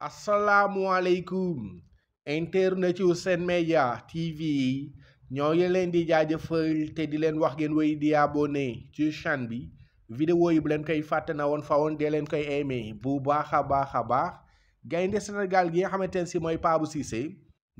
asalaamualeykum internet yu seen média tv ñoo ngi leen di jaajëfal te di leen wax ngeen wéy di abonné ci chaîne bi video yi bu leen koy fàtte na woon fa woon dee leen koy aimé bu baax a baax a baax gaynde Sénégal gi nga xamante ne si mooy Pape Cissé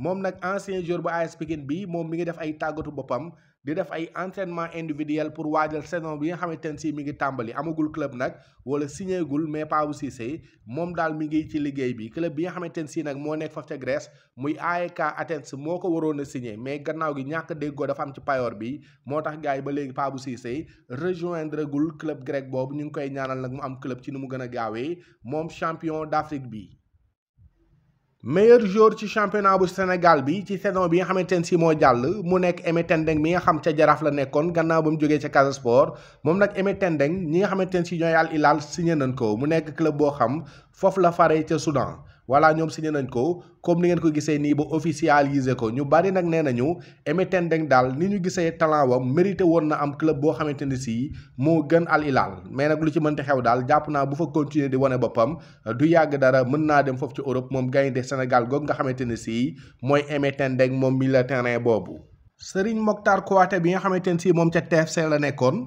moom nag ancien joueur bu AS Pikine bi moom mi ngi def ay tàggatu boppam di def ay entraînement individuel pour waajal saison bi nga xamante ne sii mi ngi tàmbali amagul club nag wala signé mais mais Pape Cissé moom daal mi ngi ci liggéey bi club bi nga xamante ne sii nag moo nekk foofu ca Grèce muy AEK Athènes moo ko waroon a signé mais gannaaw gi ñàkk déggoo dafa am ci payoor bi moo tax gars yi ba léegi Pape Cissé rejoindre gul club grec boobu ñu ngi koy ñaanal nag mu am club ci ni mu gën a gaawee moom champion d'Afrique bi. meilleur jour ci championnat bu Sénégal bi ci saison bi nga xamante ne si moo jàll mu nekk Aimé Tendeng mi nga xam ca Jaraaf la nekkoon gannaaw ba jógee ca Casa Sport moom nag Aimé Tendeng ñi nga xamante ne si ñooy Al Hilal signé nañ ko mu nekk club boo xam foofu la faree ca Soudan. voilà ñoom si signé nañ ko comme ni ngeen ko gisee nii ba officialisé ko ñu bari nag nee nañu Emi Ten Deng daal ni ñu gisee talent wam mérité woon na am club boo xamante ni sii moo gën Al Hilal mais nag lu ci mënti xew daal jàpp naa bu fa continuer di wane boppam du yàgg dara mën naa dem foofu ci Europe moom gaynde Sénégal goog nga xamante ni sii mooy Emi Ten Deng moom milieu terrain boobu. Serigne Mokhtar Kouaté bi nga xamante ni sii moom ca see la nekkoon.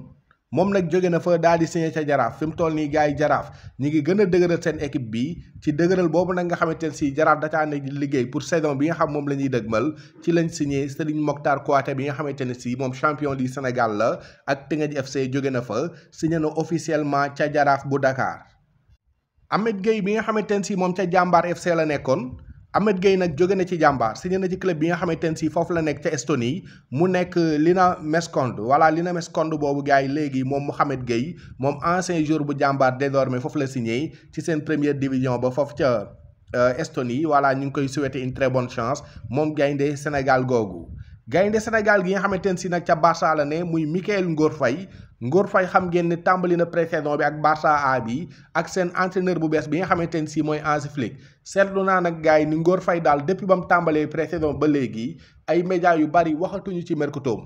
moom nag jóge na fa daal di signé ca jaraaf fi mu toll nii gars yi jaraaf ñi ngi gën a dëgëral seen équipe bi ci dëgëral boobu nag nga xamante ne sii jaraaf dacaa ne liggéey pour saison bi nga xam moom la ñuy dëgmal ci lañ signé Serigne Mokhtar Kouaté bi nga xamante ne sii moom champion du Sénégal la ak Teungueth FC jóge na fa signé na officiellement ca jaraaf bu Dakar Ahmed Gueye bi nga xamante ne si moom ca jàmbaar FC la nekkoon Ahmed Gueye nag jóge na ci jàmbaar signé na ci club bi nga xamante ne si foofu la nekk ca Estonie mu nekk Lina Meskond voilà Lina Meskond boobu gars yi léegi moom Mohamed Gueye moom ancien jour bu jàmbaar désormais foofu la signé ci seen première division ba foofu ca euh, Estonie voilà ñu ngi koy souhaiter une très bonne chance moom gaynde Sénégal googu. gaynde Sénégal gi nga xamante ne si nag ca Barça la ne muy Michael Ngor fay Ngor fay xam ngeen ne tàmbali na pré bi ak Barça A bi ak seen entraîneur bu bees bi nga xamante ne si mooy Hansi Flick seetlu naa nag gars yi ni Ngor fay daal depuis ba mu tàmbalee pré ba léegi ay médias yu bari waxatuñu ci mercato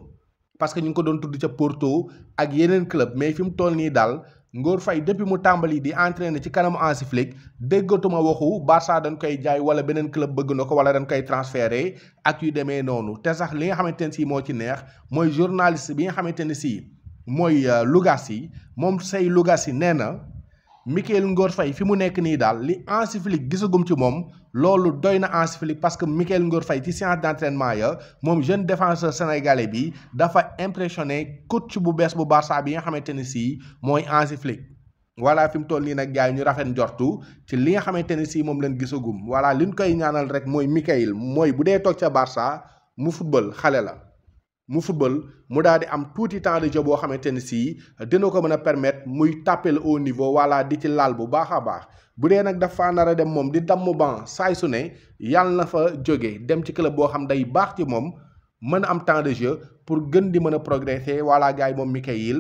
parce que ñu ngi ko doon tudd ca Porto ak yeneen club mais fi mu toll nii daal Ngor fay depuis mu tàmbali di entraîner ci kanamu Hansi Flick déggatuma waxu Barça dañ koy jaay wala beneen club bëgg na ko wala dañ koy transféré ak yu demee noonu te sax li nga xamante ne sii moo ci neex mooy journaliste bi nga xamante ne sii mooy euh, Lugas yi moom say Lugas yi nee na. Michael Ngor Faye fi mu nekk nii daal li encyclique gisagum ci moom loolu doy na encyclique parce que Michael Ngor Faye ci séance d'entraînement ya moom jeune défenseur sénégalais bi dafa impressionné coach bu bees bu Barça bi nga xamante ne sii mooy encyclique voilà fi mu toll nii nag gars yi ñu rafet njortu ci li nga xamante ne sii moom leen gisagum voilà liñ koy ñaanal rek mooy Michael mooy bu dee toog ca barsa mu football xale la. mu football mu daal am tuuti temps de jeu boo xamante si sii dina ko mën a permettre muy tàppel au niveau wala di ci laal bu baax a baax bu dee nag dafa nar a dem moom di damm ban saay su ne yàlla na fa jógee dem ci club boo xam day baax ci moom mën a am temps de jeu pour gën di mën a progresser wala gars yi moom Mikayil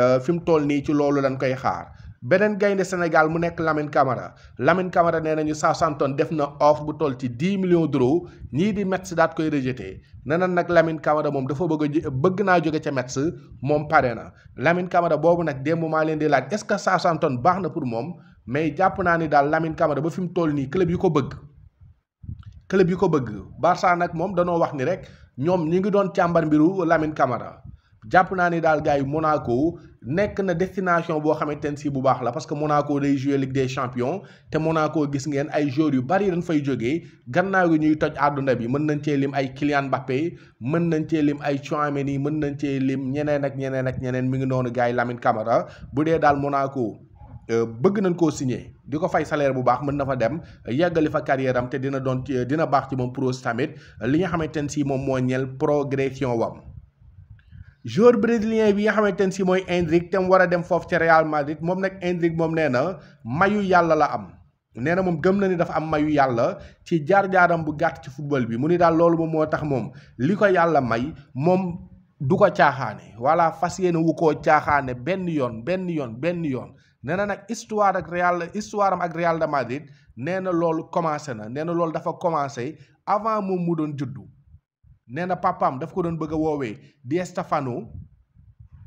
euh, fi mu toll nii ci loolu lañ koy xaar. beneen gaynde Sénégal mu nekk Lamine Camara lamin Camara nee nañu Southampton def na offre bu toll ci 10 millions d'euros ñii di Metz daat koy rejeté nee na nag Lamine Camara moom dafa bëgg bëgg naa jóge ca Metz moom pare na Lamine Camara boobu nag démb maa leen di laaj est-ce que Southampton baax na pour moom mais jàpp naa ni daal lamin Camara ba fi mu toll nii club yu ko bëgg club yu ko bëgg Barça nag moom danoo wax ni rek ñoom ñi ngi doon càmbar mbiru Lamine jàpp naa ni daal gars yi Monaco nekk na destination boo xamante ne si bu baax la parce que Monaco day jouer Ligue des champions te Monaco gis ngeen ay joueurs yu bari dañ fay jógee gannaaw gi ñuy toj àdduna bi mën nañ cee lim ay Kylian Mbappé mën nañ cee lim ay Tchouaméni mën nañ cee lim ñeneen ak ñeneen ak ñeneen mi ngi noonu gars yi Lamine Camara bu dee daal Monaco euh, bëgg nañ ko signé di ko fay salaire bu baax mën na fa dem yàggali fa carrière te dina doon dina baax ci moom pros tamit li nga xamante ne si moom moo ñeel progression wam joueur brésilien bi nga xamante ne si mooy Endrick te mu war a dem foofu ca Real Madrid moom nag Endrick moom nee na mayu yàlla la am nee na moom gëm na ni dafa am mayu yàlla ci jaar-jaaram bu gàtt ci football bi mu ni daal loolu moom moo tax moom li ko yàlla may moom du ko caaxaane voilà fas yéene wu koo caaxaane benn yoon benn yoon benn yoon nee na nag histoire ak Real histoire am ak Real de Madrid nee na loolu commencé na nee na loolu dafa commencé avant moom mu doon juddu. nee na papaam daf ko doon bëgg a woowee di Stefano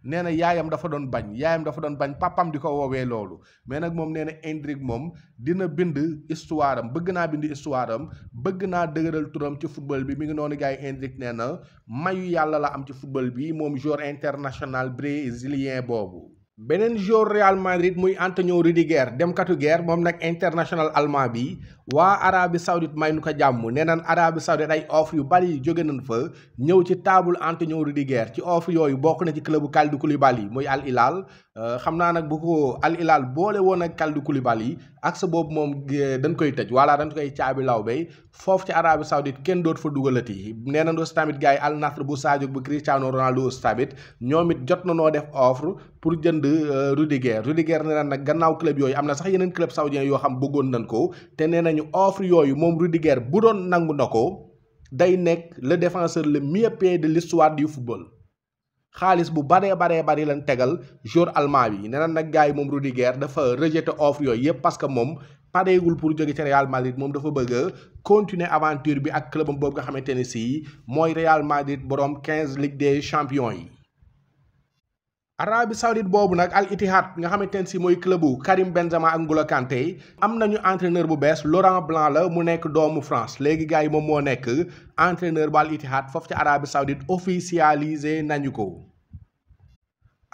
nee na yaayam dafa doon bañ yaayam dafa doon bañ papam di ko woowee loolu mais nag moom nee na Endrick moom dina bind histoire bëgg naa bind histoire bëgg naa dëgëral turam ci football bi mi ngi noonu gars yi Endrick na mayu yàlla la am ci football bi moom joueur international brésilien boobu. beneen joueur Real Madrid muy Antonio Rüdiger demkatu guerre moom nag international allemand bi waa Arabie Saoudite may nu ko jàmm nee naan Arabie Saoudite ay offre yu bari jóge nañ fa ñëw ci table Antonio Rudiger ci offre yooyu bokk na ci club Kalidou Koulibaly muy Al Hilal euh, xam naa nag bu ko Al Hilal boole woon ak Kalidou yi ak sa boobu moom euh, dañ koy tëj voilà dañ koy caabi law bay foofu ci Arabie Saoudite kenn doot fa dugalati nee nañ aussi tamit gars yi Al Nassr bu Sadio bu Cristiano Ronaldo aussi tamit ñoom it jot na noo def offre pour jënd euh, Rudiger Rudiger nee naan nag gannaaw club yooyu am na sax yeneen club saoudien yoo xam bëggoon nañ ko te nañu offre yooyu moom Rudiger bu doon nangu na ko day nekk le défenseur le mieux payé de l'histoire du football xaalis bu bare bare bari lan tegal joueur allemand bi nee na nag gars moom Rudiger dafa rejeté offre yooyu yëpp parce que moom pareegul pour jóge ci Real Madrid moom dafa bëgg continuer aventure bi ak club boobu nga xamante ne sii mooy Real Madrid borom 15 Ligue des champions Arabie Saoudite boobu nag Al Ittihad nga xamante ne si mooy clubu Karim Benzema ak N'Golo Kanté am nañu entraîneur bu bees Laurent Blanc la mu nekk doomu France léegi gars yi moom moo nekk entraîneur bu Al Ittihad foofu ci Arabie Saoudite officialisé nañu ko.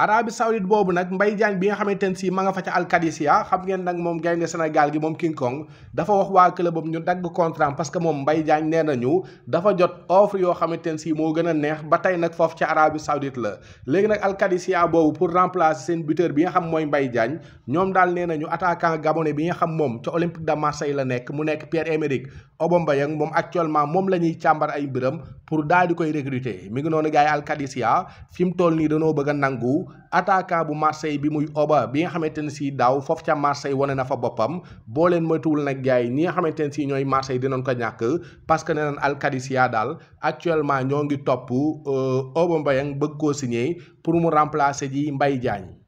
Arabie Saoudite boobu nag Mbaye Diagne bi nga xamante ne si ma nga fa ca Al-Qadisiya xam ngeen nag moom gaynde Sénégal gi moom King Kong dafa wax waa club boobu ñu dagg contrat parce que moom Mbaye Diagne nee nañu dafa jot offre yoo xamante ne sii moo gën a neex ba tey nag foofu ca araabi Saoudite la léegi nag al boobu pour remplacer seen buteur bi nga xam mooy mbay Diagne ñoom daal nee nañu attaquant gabonais bi nga xam moom ca Olympique de Marseille la nekk mu nekk Pierre-Emerick Aubameyang moom actuellement moom la ñuy càmbar ay mbiram pour daal di koy recruter mi ngi noonu gars yi al fi mu toll nii danoo bëgg a nangu ataka bu marseille bi muy oba bi nga xamanteni si daw fof ca marseille woné na fa bopam bo len meutul nak gay ni nga xamanteni si ñoy marseille dinañ ko ñak parce que nenañ al kadisia ya dal actuellement ñongi top euh oba mbayang beug ko signer pour mu remplacer ji mbay diagne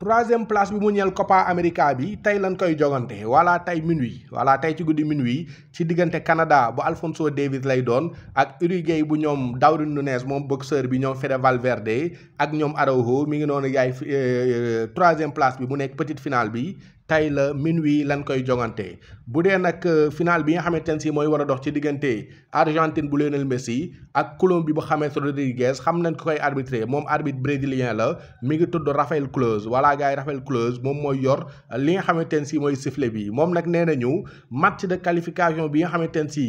troisième place bi mu ñeel Copa America bi tey lañ koy jogante wala tey minuit wala tey ci guddi minuit ci diggante Canada bu Alphonso Davies lay doon ak Uruguay bu ñoom Darwin Núñez moom boxeur bi ñoom Fede verde ak ñoom Araujo mi ngi noonu yaay euh, euh, troisième place bi mu nekk petite finale bi tey la minuit lan koy jongante bu dee nag euh, final bi nga xamante ne si mooy war a dox ci diggante Argentine bu Lionel Messi ak Colombie bu James Rodriguez xam nañ ko koy arbitré moom arbitre brésilien la mi ngi tudd Rafael Claus voilà gars yi Rafael Claus moom mooy yor li nga xamante ne si mooy sifflet bi moom nag nee nañu match de qualification bi nga xamante ne si.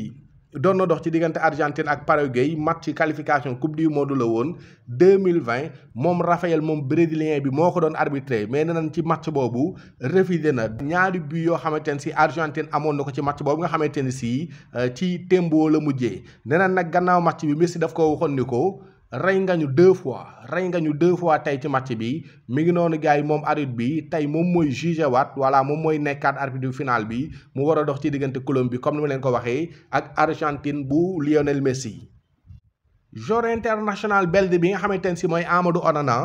doon na dox ci diggante Argentine ak Paraguay match ci qualification coupe du monde la woon deux mille vingt moom Rafael moom brésilien bi moo ko doon arbitré mais nee ci match boobu refusé na ñaari but yoo xamante ne si Argentine amoon na ko ci match boobu nga xamante ne si euh, ci tembo la mujjee nee nag gannaaw match bi si daf ko waxoon ni ko. rey nga ñu deux fois rey nga ñu deux fois tey ci match bi mi ngi noonu gars yi moom arbitre bi tey moom mooy jugé waat wala moom mooy nekkaat arbitre du bi mu war a dox ci diggante Colombie bi comme ni ma leen ko waxee ak Argentine bu Lionel Messi. joueur international belge bi nga xamante ne si mooy Amadou Onana.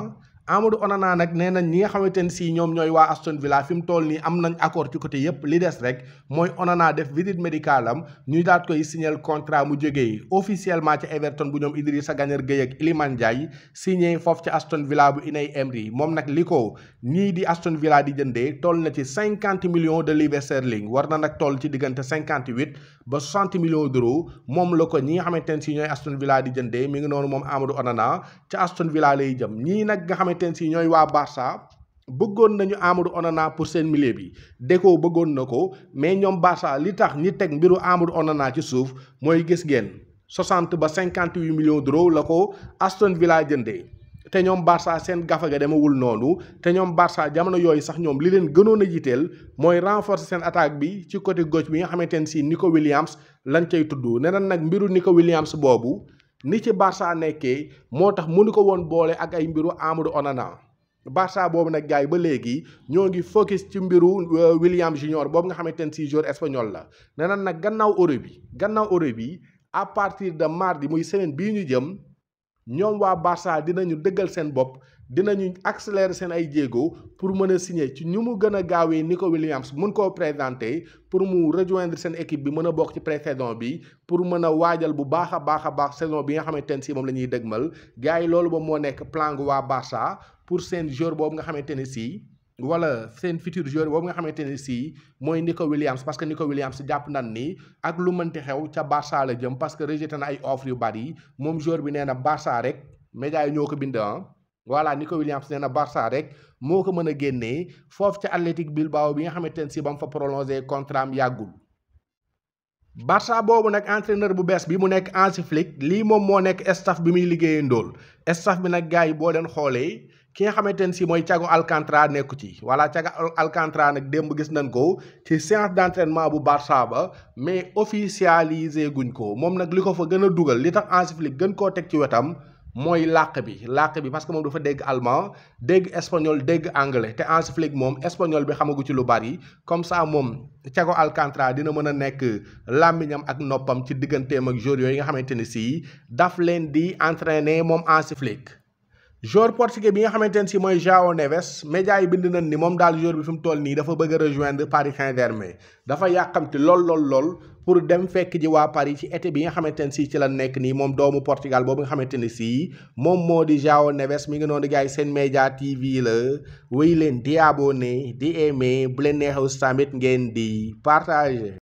Amadou Onana nag nee nañ ñi nga xamante ne si ñoom ñooy waa Aston Villa fi mu toll nii am nañ accord ci côté yépp li des rek mooy Onana def visite médicale am ñuy daat koy signer contrat mu jógee officiellement ca Everton bu ñoom Idrissa Gana Gueye ak Iliman Ndiaye signé foofu ca Aston Villa bu Unai Emery moom nag li ko ñii di Aston Villa di jëndee toll na ci cinquante million de liver sterling war na nag tool ci diggante cinquante huit ba soixante millions d'euros moom la ko ñi nga xamante ne si ñooy Aston Villa di jëndee mi ngi noonu moom Amadou Aston Villa lay jëm ñii nag xamante sii ñooy waa Barça bëggoon nañu Amadou Onana pour seen milieu bi Deco bëggoon na ko mais ñoom Barça li tax ñi teg mbiru Amadou Onana ci suuf mooy gis ngeen 60 ba 58 millions d'euros la ko Aston Villa jëndee te ñoom Barça seen gafa ga demawul noonu te ñoom barsa jamono yooyu sax ñoom li leen gënoon a jiiteel mooy renforcer seen attaque bi ci côté gauche bi nga xamante ne si Nico Williams lañ cay tudd neneen nag mbiru Nico Williams boobu. ni ci Barça nekkee moo tax mu ni ko woon boole ak ay mbiru Amadou Onana Barça boobu nag gars yi ba léegi ñoo ngi focus ci mbiru euh, William Junior boobu nga xamante ne si joueur espagnol la nee na nag gannaaw Euro bi gannaaw Euro bi à partir de mardi muy semaine bii ñu jëm ñoom waa Barça dinañu dëggal seen bopp dina ñu accélérer seen ay jéego pour mën a signer ci ñu mu gën a gaawee Nico Williams mun koo présenter pour mu rejoindre seen équipe bi mën a bokk ci pré bi pour mën a waajal bu baaxa a baax a baax saison bi nga xamante ne si moom la ñuy dëgmal gars yi loolu ba moo nekk plan waa Barça pour seen joueur boobu nga xamante ne si wala seen future joueur boobu nga xamante ne si mooy Nico Williams parce que Nico Williams jàpp nan ni ak lu mënti xew ca Barça la jëm parce que rejeté na ay offre yu bari moom joueur bi nee na Barça rek média yi ñoo ko bind ah. voilà Nico Williams nee na Barça rek moo ko mën a génnee foofu ca Athletic Bilbao bi nga xamante ne si ba mu fa prolongé contrat am yàggul. Barça boobu nag entraîneur bu bees bi mu nekk Hansi Flick lii moom moo nekk staff bi muy liggéeyee ndool staff bi nag gars yi boo leen xoolee. ki nga xamante ne si mooy Thiago Alcantara nekku ci voilà Thiago Alcantara nag démb gis nañ ko ci séance d'entraînement bu Barça ba mais officialisé guñ ko moom nag li ko fa gën a dugal li tax Hansi gën koo teg ci wetam moy laq bi parce que mom dafa dégg allemand dégg espagnol dégg anglais te flic mom espagnol bi xamagu ci lu bari comme ça mom tiago Alcantara dina mën a nekk ak noppam ci digganteem ak joueurs yooyu nga xamanteni si daf leen di entraîner moom flic joueur portugais bi nga xamanteni si Neves média yi bind nañ ni mom dal joueur bi fi toll dafa bëgg rejoindre Paris Saint-Germain dafa lol lol lol. pour dem fekk ji waa Paris ci été bi nga xamante ne si ci la nekk nii moom doomu Portugal boobu nga xamante ne si moom moo di João Neves mi ngi noonu gars yi seen média TV la wéy leen di abonné di aimé bu leen neexee tamit ngeen di partage